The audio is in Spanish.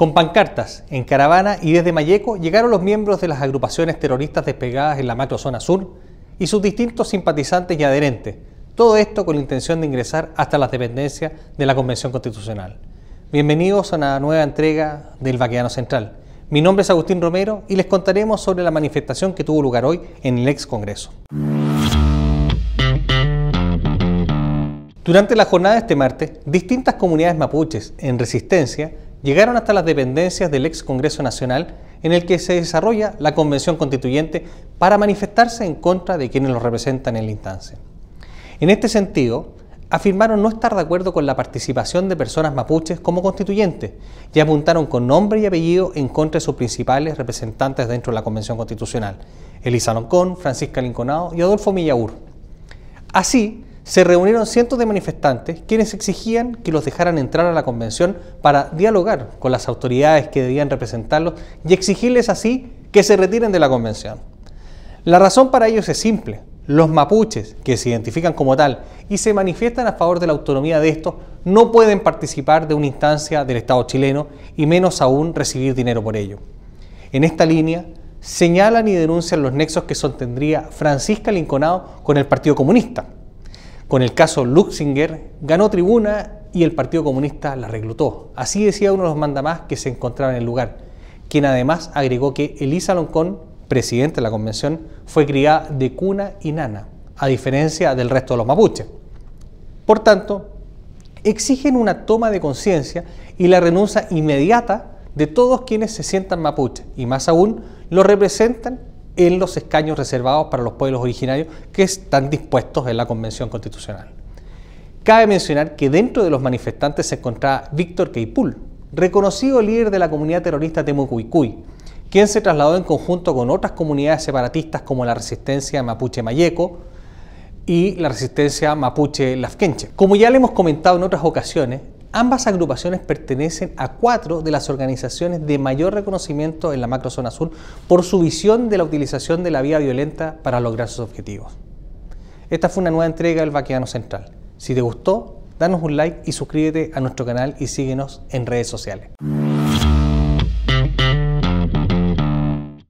Con pancartas, en caravana y desde Mayeco llegaron los miembros de las agrupaciones terroristas despegadas en la macrozona sur y sus distintos simpatizantes y adherentes. Todo esto con la intención de ingresar hasta las dependencias de la Convención Constitucional. Bienvenidos a una nueva entrega del Baqueano Central. Mi nombre es Agustín Romero y les contaremos sobre la manifestación que tuvo lugar hoy en el ex Congreso. Durante la jornada de este martes, distintas comunidades mapuches en resistencia llegaron hasta las dependencias del ex Congreso Nacional en el que se desarrolla la Convención Constituyente para manifestarse en contra de quienes los representan en la instancia. En este sentido, afirmaron no estar de acuerdo con la participación de personas mapuches como constituyentes y apuntaron con nombre y apellido en contra de sus principales representantes dentro de la Convención Constitucional, Elisa Loncón, Francisca Linconado y Adolfo Millagur. Así, se reunieron cientos de manifestantes quienes exigían que los dejaran entrar a la convención para dialogar con las autoridades que debían representarlos y exigirles así que se retiren de la convención. La razón para ello es simple. Los mapuches, que se identifican como tal y se manifiestan a favor de la autonomía de estos, no pueden participar de una instancia del Estado chileno y menos aún recibir dinero por ello. En esta línea, señalan y denuncian los nexos que sostendría Francisca Linconado con el Partido Comunista, con el caso Luxinger ganó tribuna y el Partido Comunista la reclutó. Así decía uno de los mandamás que se encontraba en el lugar, quien además agregó que Elisa Loncón, presidente de la convención, fue criada de cuna y nana, a diferencia del resto de los mapuches. Por tanto, exigen una toma de conciencia y la renuncia inmediata de todos quienes se sientan mapuches y más aún lo representan en los escaños reservados para los pueblos originarios que están dispuestos en la Convención Constitucional. Cabe mencionar que dentro de los manifestantes se encontraba Víctor Keipul, reconocido líder de la comunidad terrorista Temucuicuy, quien se trasladó en conjunto con otras comunidades separatistas como la resistencia mapuche mayeco y la resistencia mapuche lafkenche. Como ya le hemos comentado en otras ocasiones, Ambas agrupaciones pertenecen a cuatro de las organizaciones de mayor reconocimiento en la macrozona sur por su visión de la utilización de la vía violenta para lograr sus objetivos. Esta fue una nueva entrega del Vaqueano Central. Si te gustó, danos un like y suscríbete a nuestro canal y síguenos en redes sociales.